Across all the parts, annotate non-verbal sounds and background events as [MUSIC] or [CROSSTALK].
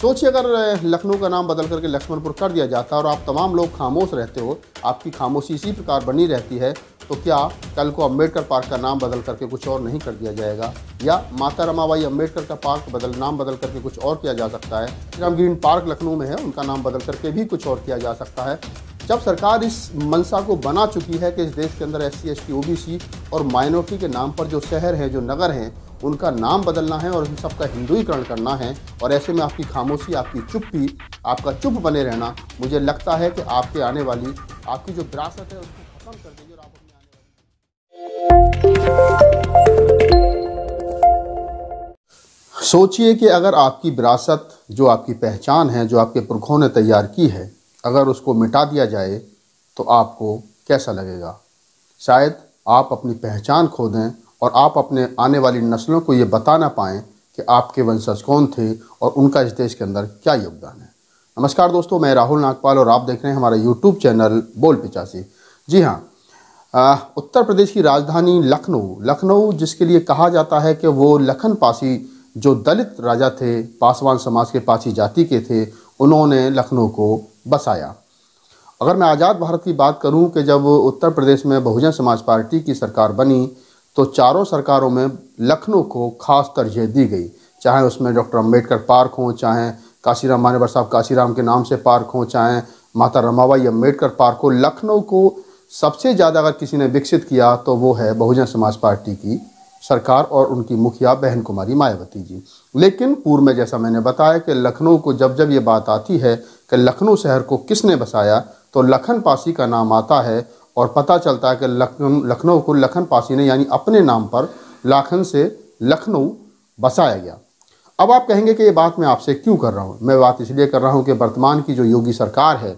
सोचिए अगर लखनऊ का नाम बदल करके लक्ष्मणपुर कर दिया जाता और आप तमाम लोग खामोश रहते हो आपकी खामोशी इसी प्रकार बनी रहती है तो क्या कल को अम्बेडकर पार्क का नाम बदल करके कुछ और नहीं कर दिया जाएगा या माता रमाबाई अम्बेडकर का पार्क बदल नाम बदल करके कुछ और किया जा सकता है ग्रीन पार्क लखनऊ में है उनका नाम बदल करके भी कुछ और किया जा सकता है जब सरकार इस मनसा को बना चुकी है कि इस देश के अंदर S C S T O B C और माइनॉरिटी के नाम पर जो शहर हैं जो नगर हैं उनका नाम बदलना है और उन सबका हिंदुईकरण करना है और ऐसे में आपकी खामोशी आपकी चुप्पी आपका चुप बने रहना मुझे लगता है कि आपके आने वाली आपकी जो विरासत है उसको खत्म कर देगी और आप अपने आने वाली सोचिए कि अगर आपकी विरासत जो आपकी पहचान है जो आपके पुरखों ने तैयार की है अगर उसको मिटा दिया जाए तो आपको कैसा लगेगा शायद आप अपनी पहचान खो दें और आप अपने आने वाली नस्लों को ये बता ना पाएँ कि आपके वंशज कौन थे और उनका इस देश के अंदर क्या योगदान है नमस्कार दोस्तों मैं राहुल नागपाल और आप देख रहे हैं हमारा यूट्यूब चैनल बोल पिचासी जी हाँ उत्तर प्रदेश की राजधानी लखनऊ लखनऊ जिसके लिए कहा जाता है कि वो लखन पासी जो दलित राजा थे पासवान समाज के पासी जाति के थे उन्होंने लखनऊ को बसाया अगर मैं आज़ाद भारत की बात करूं कि जब उत्तर प्रदेश में बहुजन समाज पार्टी की सरकार बनी तो चारों सरकारों में लखनऊ को खास तरजीह दी गई चाहे उसमें डॉक्टर अम्बेडकर पार्क हों चाहे काशीराम मानेवर साहब काशीराम के नाम से पार्क हों चाहे माता रमाबाई अम्बेडकर पार्क हो लखनऊ को सबसे ज़्यादा अगर किसी ने विकसित किया तो वो है बहुजन समाज पार्टी की सरकार और उनकी मुखिया बहन कुमारी मायावती जी लेकिन पूर्व में जैसा मैंने बताया कि लखनऊ को जब जब ये बात आती है कि लखनऊ शहर को किसने बसाया तो लखन पासी का नाम आता है और पता चलता है कि लखनऊ को लखन पासी ने यानी अपने नाम पर लाखन से लखनऊ बसाया गया अब आप कहेंगे कि ये बात मैं आपसे क्यों कर रहा हूँ मैं बात इसलिए कर रहा हूँ कि वर्तमान की जो योगी सरकार है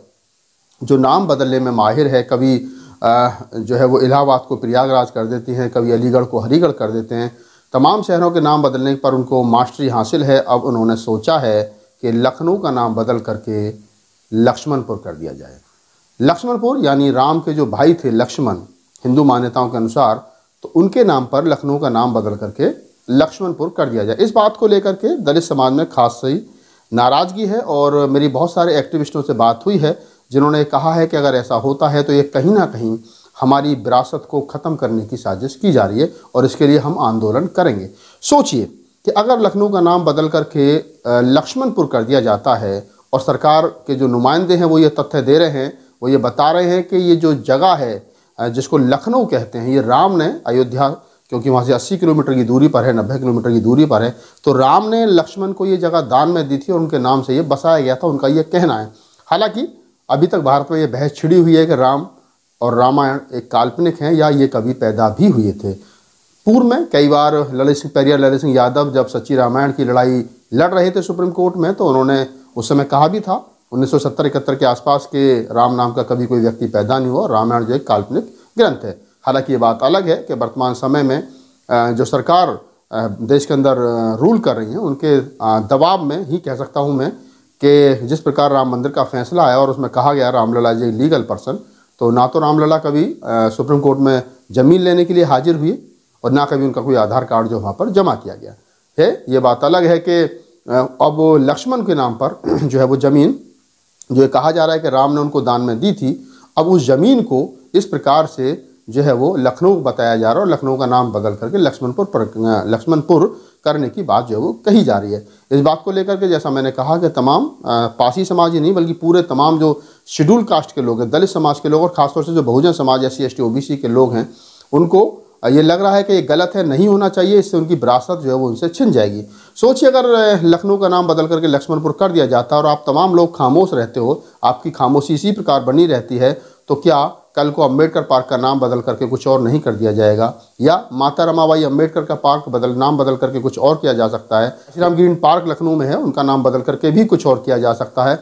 जो नाम बदलने में माहिर है कभी जो है वो इलाहाबाद को प्रयागराज कर देती हैं कभी अलीगढ़ को हरीगढ़ कर देते हैं तमाम शहरों के नाम बदलने पर उनको मास्टरी हासिल है अब उन्होंने सोचा है कि लखनऊ का नाम बदल करके लक्ष्मणपुर कर दिया जाए लक्ष्मणपुर यानी राम के जो भाई थे लक्ष्मण हिंदू मान्यताओं के अनुसार तो उनके नाम पर लखनऊ का नाम बदल करके लक्ष्मणपुर कर दिया जाए इस बात को लेकर के दलित समाज में खास सही नाराज़गी है और मेरी बहुत सारे एक्टिविस्टों से बात हुई है जिन्होंने कहा है कि अगर ऐसा होता है तो ये कहीं ना कहीं हमारी विरासत को ख़त्म करने की साजिश की जा रही है और इसके लिए हम आंदोलन करेंगे सोचिए कि अगर लखनऊ का नाम बदल करके लक्ष्मणपुर कर दिया जाता है और सरकार के जो नुमाइंदे हैं वो ये तथ्य दे रहे हैं वो ये बता रहे हैं कि ये जो जगह है जिसको लखनऊ कहते हैं ये राम ने अयोध्या क्योंकि वहाँ से 80 किलोमीटर की दूरी पर है 90 किलोमीटर की दूरी पर है तो राम ने लक्ष्मण को ये जगह दान में दी थी और उनके नाम से ये बसाया गया था उनका ये कहना है हालांकि अभी तक भारत में ये बहस छिड़ी हुई है कि राम और रामायण एक काल्पनिक हैं या ये कभी पैदा भी हुए थे पूर्व में कई बार ललित सिंह पैरिया ललित सिंह यादव जब सच्ची रामायण की लड़ाई लड़ रहे थे सुप्रीम कोर्ट में तो उन्होंने उस समय कहा भी था उन्नीस सौ सत्तर इकहत्तर के आसपास के राम नाम का कभी कोई व्यक्ति पैदा नहीं हुआ रामायण जो एक काल्पनिक ग्रंथ है हालांकि ये बात अलग है कि वर्तमान समय में जो सरकार देश के अंदर रूल कर रही है उनके दबाव में ही कह सकता हूँ मैं कि जिस प्रकार राम मंदिर का फैसला आया और उसमें कहा गया रामलला जी लीगल पर्सन तो ना तो रामलला कभी सुप्रीम कोर्ट में जमीन लेने के लिए हाजिर हुई और ना कभी उनका कोई आधार कार्ड जो वहाँ पर जमा किया गया है ये बात अलग है कि अब लक्ष्मण के नाम पर [CLEARS THROAT] जो है वो ज़मीन जो कहा जा रहा है कि राम ने उनको दान में दी थी अब उस ज़मीन को इस प्रकार से जो है वो लखनऊ बताया जा रहा है और लखनऊ का नाम बदल करके लक्ष्मणपुर पर लक्ष्मणपुर करने की बात जो है वो कही जा रही है इस बात को लेकर के जैसा मैंने कहा कि तमाम पासी समाज ही नहीं बल्कि पूरे तमाम जो शेड्यूल कास्ट के लोग हैं दलित समाज के लोग और खासतौर से जो बहुजन समाज या सी एस के लोग हैं उनको ये लग रहा है कि ये गलत है नहीं होना चाहिए इससे उनकी विरासत जो है वो उनसे छिन जाएगी सोचिए अगर लखनऊ का नाम बदल करके लक्ष्मणपुर कर दिया जाता और आप तमाम लोग खामोश रहते हो आपकी खामोशी इसी प्रकार बनी रहती है तो क्या कल को अम्बेडकर पार्क का नाम बदल करके कुछ और नहीं कर दिया जाएगा या माता रमाबाई अम्बेडकर का पार्क बदल नाम बदल करके कुछ और किया जा सकता है श्रीराम ग्रीन पार्क लखनऊ में है उनका नाम बदल करके भी कुछ और किया जा सकता है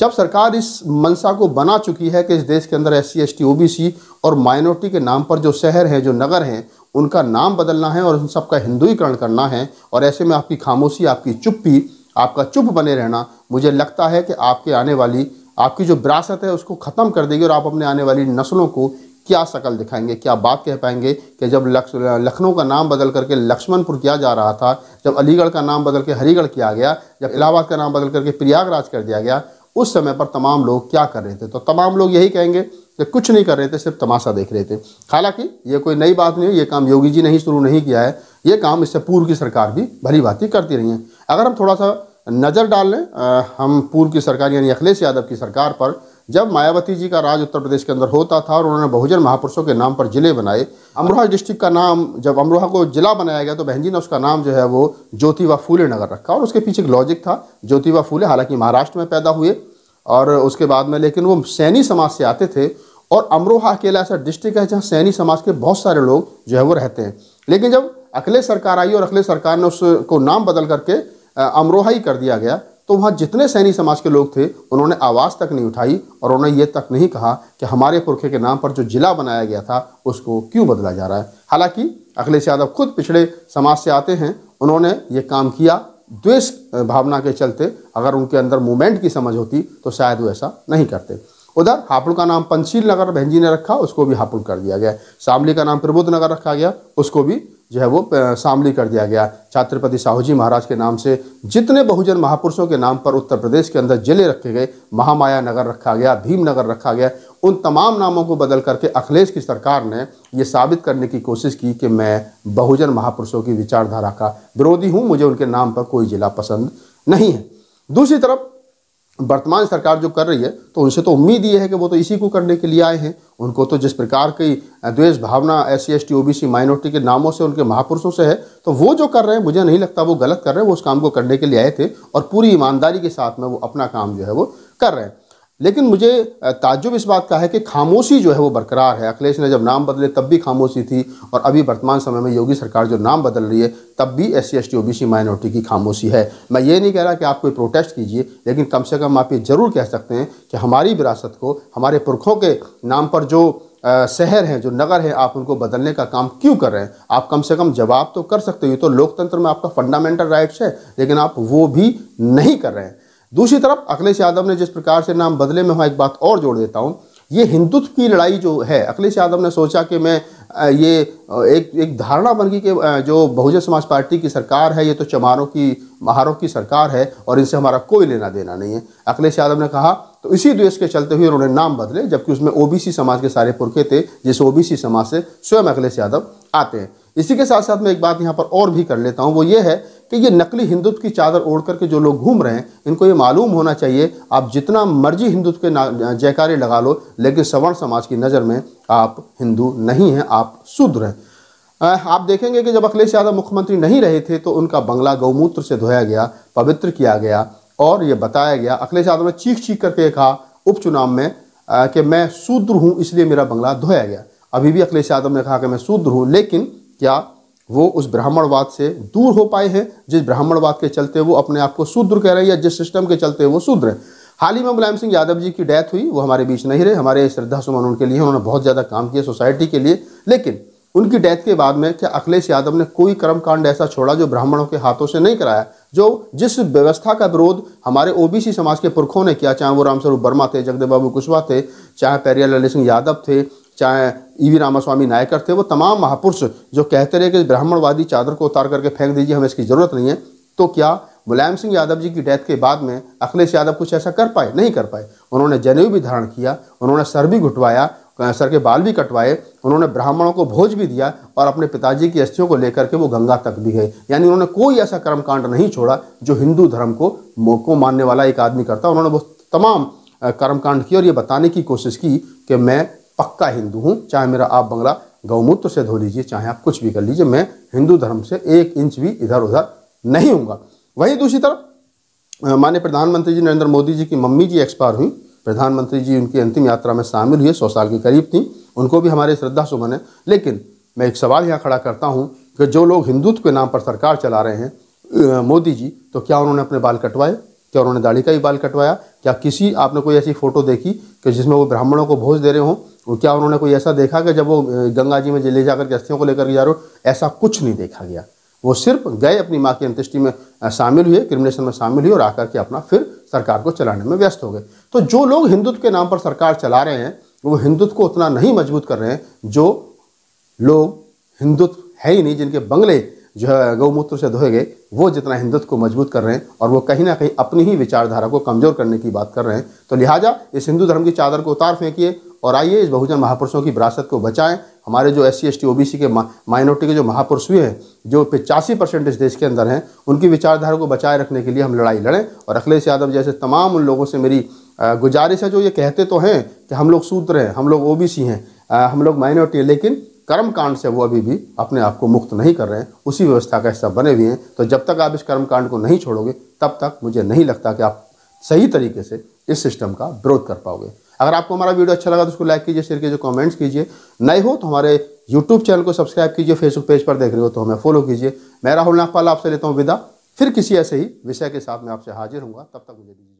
जब सरकार इस मनसा को बना चुकी है कि इस देश के अंदर S C S T O B C और माइनॉरिटी के नाम पर जो शहर हैं जो नगर हैं उनका नाम बदलना है और उन सबका हिंदुईकरण करना है और ऐसे में आपकी खामोशी आपकी चुप्पी आपका चुप बने रहना मुझे लगता है कि आपके आने वाली आपकी जो विरासत है उसको ख़त्म कर देगी और आप अपने आने वाली नस्लों को क्या शकल दिखाएंगे क्या बात कह पाएंगे कि जब लक्ष लखनऊ का नाम बदल करके लक्ष्मणपुर किया जा रहा था जब अलीगढ़ का नाम बदल के हरीगढ़ किया गया जब इलाहाबाद का नाम बदल करके प्रयागराज कर दिया गया उस समय पर तमाम लोग क्या कर रहे थे तो तमाम लोग यही कहेंगे कि कुछ नहीं कर रहे थे सिर्फ तमाशा देख रहे थे हालांकि ये कोई नई बात नहीं है ये काम योगी जी ने ही शुरू नहीं किया है ये काम इससे पूर्व की सरकार भी भली भांति करती रही है अगर हम थोड़ा सा नज़र डाल लें हम पूर्व की सरकार यानी अखिलेश यादव की सरकार पर जब मायावती जी का राज उत्तर प्रदेश के अंदर होता था और उन्होंने बहुजन महापुरुषों के नाम पर ज़िले बनाए अमरोहा डिस्ट्रिक्ट का नाम जब अमरोहा को ज़िला बनाया गया तो बहन जी ने उसका नाम जो है वो ज्योतिबा फूले नगर रखा और उसके पीछे एक लॉजिक था ज्योतिबा फूले हालांकि महाराष्ट्र में पैदा हुए और उसके बाद में लेकिन वो सैनी समाज से आते थे और अमरोहा अकेला ऐसा डिस्ट्रिक्ट है जहाँ सैनी समाज के बहुत सारे लोग जो है वो रहते हैं लेकिन जब अखिलेश सरकार आई और अखिलेश सरकार ने उसको नाम बदल करके अमरोहा ही कर दिया गया तो वहाँ जितने सैनी समाज के लोग थे उन्होंने आवाज़ तक नहीं उठाई और उन्होंने ये तक नहीं कहा कि हमारे पुरखे के नाम पर जो जिला बनाया गया था उसको क्यों बदला जा रहा है हालांकि अखिलेश यादव खुद पिछड़े समाज से आते हैं उन्होंने ये काम किया द्वेष भावना के चलते अगर उनके अंदर मूवमेंट की समझ होती तो शायद वो ऐसा नहीं करते उधर हापुड़ का नाम पंचशील नगर भैंजी ने रखा उसको भी हापुड़ कर दिया गया शामली का नाम प्रबोध नगर रखा गया उसको भी जो है वो शामली कर दिया गया छात्रपति साहू जी महाराज के नाम से जितने बहुजन महापुरुषों के नाम पर उत्तर प्रदेश के अंदर जिले रखे गए महामाया नगर रखा गया भीम नगर रखा गया उन तमाम नामों को बदल करके अखिलेश की सरकार ने ये साबित करने की कोशिश की कि मैं बहुजन महापुरुषों की विचारधारा का विरोधी हूँ मुझे उनके नाम पर कोई जिला पसंद नहीं है दूसरी तरफ वर्तमान सरकार जो कर रही है तो उनसे तो उम्मीद ये है कि वो तो इसी को करने के लिए आए हैं उनको तो जिस प्रकार की द्वेष भावना S C S T O B C minority के नामों से उनके महापुरुषों से है तो वो जो कर रहे हैं मुझे नहीं लगता वो गलत कर रहे हैं वो उस काम को करने के लिए आए थे और पूरी ईमानदारी के साथ में वो अपना काम जो है वो कर रहे हैं लेकिन मुझे ताजुब इस बात का है कि खामोशी जो है वो बरकरार है अखिलेश ने जब नाम बदले तब भी खामोशी थी और अभी वर्तमान समय में योगी सरकार जो नाम बदल रही है तब भी S C S T O B C minority की खामोशी है मैं ये नहीं कह रहा कि आप कोई प्रोटेस्ट कीजिए लेकिन कम से कम आप ये ज़रूर कह सकते हैं कि हमारी विरासत को हमारे पुरखों के नाम पर जो शहर हैं जो नगर हैं आप उनको बदलने का काम क्यों कर रहे हैं आप कम से कम जवाब तो कर सकते हो ये तो लोकतंत्र में आपका फंडामेंटल राइट्स है लेकिन आप वो भी नहीं कर रहे हैं दूसरी तरफ अखिलेश यादव ने जिस प्रकार से नाम बदले में हुआ एक बात और जोड़ देता हूँ ये हिंदुत्व की लड़ाई जो है अखिलेश यादव ने सोचा कि मैं ये एक एक धारणा बन गई कि जो बहुजन समाज पार्टी की सरकार है ये तो चमारों की महारों की सरकार है और इनसे हमारा कोई लेना देना नहीं है अखिलेश यादव ने कहा तो इसी द्वेष के चलते हुए उन्होंने नाम बदले जबकि उसमें ओबीसी समाज के सारे पुरखे थे जिस ओबीसी समाज से स्वयं अखिलेश यादव आते हैं इसी के साथ साथ मैं एक बात यहाँ पर और भी कर लेता हूँ वो ये है कि ये नकली हिंदुत्व की चादर ओढ़ करके जो लोग घूम रहे हैं इनको ये मालूम होना चाहिए आप जितना मर्जी हिंदुत्व के जयकारे लगा लो लेकिन सवर्ण समाज की नज़र में आप हिंदू नहीं हैं आप शूद्र हैं आप देखेंगे कि जब अखिलेश यादव मुख्यमंत्री नहीं रहे थे तो उनका बंगला गौमूत्र से धोया गया पवित्र किया गया और ये बताया गया अखिलेश यादव ने चीख चीख करके कहा उपचुनाव में कि मैं शूद्र हूँ इसलिए मेरा बंगला धोया गया अभी भी अखिलेश यादव ने कहा कि मैं शूद्र हूँ लेकिन क्या वो उस ब्राह्मणवाद से दूर हो पाए हैं जिस ब्राह्मणवाद के चलते वो अपने आप को शूद्र कह रहे हैं या जिस सिस्टम के चलते वो शूद्र हैं हाल ही में मुलायम सिंह यादव जी की डेथ हुई वो हमारे बीच नहीं रहे हमारे श्रद्धा सुमन उनके लिए उन्होंने बहुत ज़्यादा काम किया सोसाइटी के लिए लेकिन उनकी डेथ के बाद में क्या अखिलेश यादव ने कोई कर्मकांड ऐसा छोड़ा जो ब्राह्मणों के हाथों से नहीं कराया जो जिस व्यवस्था का विरोध हमारे ओबीसी समाज के पुरखों ने किया चाहे वो रामस्वरूप वर्मा थे जगदेव बाबू कुशवाहा थे चाहे पैरिया ललित सिंह यादव थे चाहे E e V Ramaswamy Naicker थे वो तमाम महापुरुष जो कहते रहे कि ब्राह्मणवादी चादर को उतार करके फेंक दीजिए हमें इसकी ज़रूरत नहीं है तो क्या मुलायम सिंह यादव जी की डेथ के बाद में अखिलेश यादव कुछ ऐसा कर पाए नहीं कर पाए उन्होंने जनेऊ भी धारण किया उन्होंने सर भी घुटवाया सर के बाल भी कटवाए उन्होंने ब्राह्मणों को भोज भी दिया और अपने पिताजी की अस्थियों को लेकर के वो गंगा तक भी गए यानी उन्होंने कोई ऐसा कर्मकांड नहीं छोड़ा जो हिंदू धर्म को को मानने वाला एक आदमी करता उन्होंने वो तमाम कर्मकांड किया और ये बताने की कोशिश की कि मैं पक्का हिंदू हूँ चाहे मेरा आप बंगला गौमूत्र से धो लीजिए चाहे आप कुछ भी कर लीजिए मैं हिंदू धर्म से एक इंच भी इधर उधर नहीं हूँगा वहीं दूसरी तरफ माने प्रधानमंत्री जी नरेंद्र मोदी जी की मम्मी जी एक्सपायर हुई प्रधानमंत्री जी उनकी अंतिम यात्रा में शामिल हुए सौ साल के करीब थी उनको भी हमारे श्रद्धा सुमन है लेकिन मैं एक सवाल यहाँ खड़ा करता हूँ कि जो लोग हिंदुत्व के नाम पर सरकार चला रहे हैं मोदी जी तो क्या उन्होंने अपने बाल कटवाए क्या उन्होंने दाढ़ी का ही बाल कटवाया क्या किसी आपने कोई ऐसी फ़ोटो देखी कि जिसमें वो ब्राह्मणों को भोज दे रहे हों और क्या उन्होंने कोई ऐसा देखा कि जब वो गंगा जी में ले जाकर के अस्थियों को लेकर के जा रहे हो ऐसा कुछ नहीं देखा गया वो सिर्फ गए अपनी माँ की अंत्येष्टि में शामिल हुए क्रिमिनेशन में शामिल हुए और आकर के अपना फिर सरकार को चलाने में व्यस्त हो गए तो जो लोग हिंदुत्व के नाम पर सरकार चला रहे हैं वो हिंदुत्व को उतना नहीं मजबूत कर रहे हैं जो लोग हिंदुत्व है ही नहीं जिनके बंगले जो है गौमूत्र से धोए गए वो जितना हिंदुत्व को मजबूत कर रहे हैं और वो कहीं ना कहीं अपनी ही विचारधारा को कमजोर करने की बात कर रहे हैं तो लिहाजा इस हिंदू धर्म की चादर को उतार फेंकिए और आइए इस बहुजन महापुरुषों की विरासत को बचाएं हमारे जो S C S T O B C के माइनॉरिटी के जो महापुरुष हुए हैं जो पिचासी परसेंट इस देश के अंदर हैं उनकी विचारधारा को बचाए रखने के लिए हम लड़ाई लड़ें और अखिलेश यादव जैसे तमाम उन लोगों से मेरी गुजारिश है जो ये कहते तो हैं कि हम लोग सूत्र हैं हम लोग ओ बी सी हैं हम लोग माइनॉरिटी हैं लेकिन कर्म कांड से वो अभी भी अपने आप को मुक्त नहीं कर रहे हैं उसी व्यवस्था का हिस्सा बने हुए हैं तो जब तक आप इस कर्म कांड को नहीं छोड़ोगे तब तक मुझे नहीं लगता कि आप सही तरीके से इस सिस्टम का विरोध कर पाओगे अगर आपको हमारा वीडियो अच्छा लगा तो उसको लाइक कीजिए शेयर कीजिए कमेंट्स कीजिए नए हो तो हमारे यूट्यूब चैनल को सब्सक्राइब कीजिए फेसबुक पेज पर देख रहे हो तो हमें फॉलो कीजिए मैं राहुल नागपाल आपसे लेता हूँ विदा फिर किसी ऐसे ही विषय के साथ मैं आपसे हाजिर हूँ तब तक मुझे दीजिए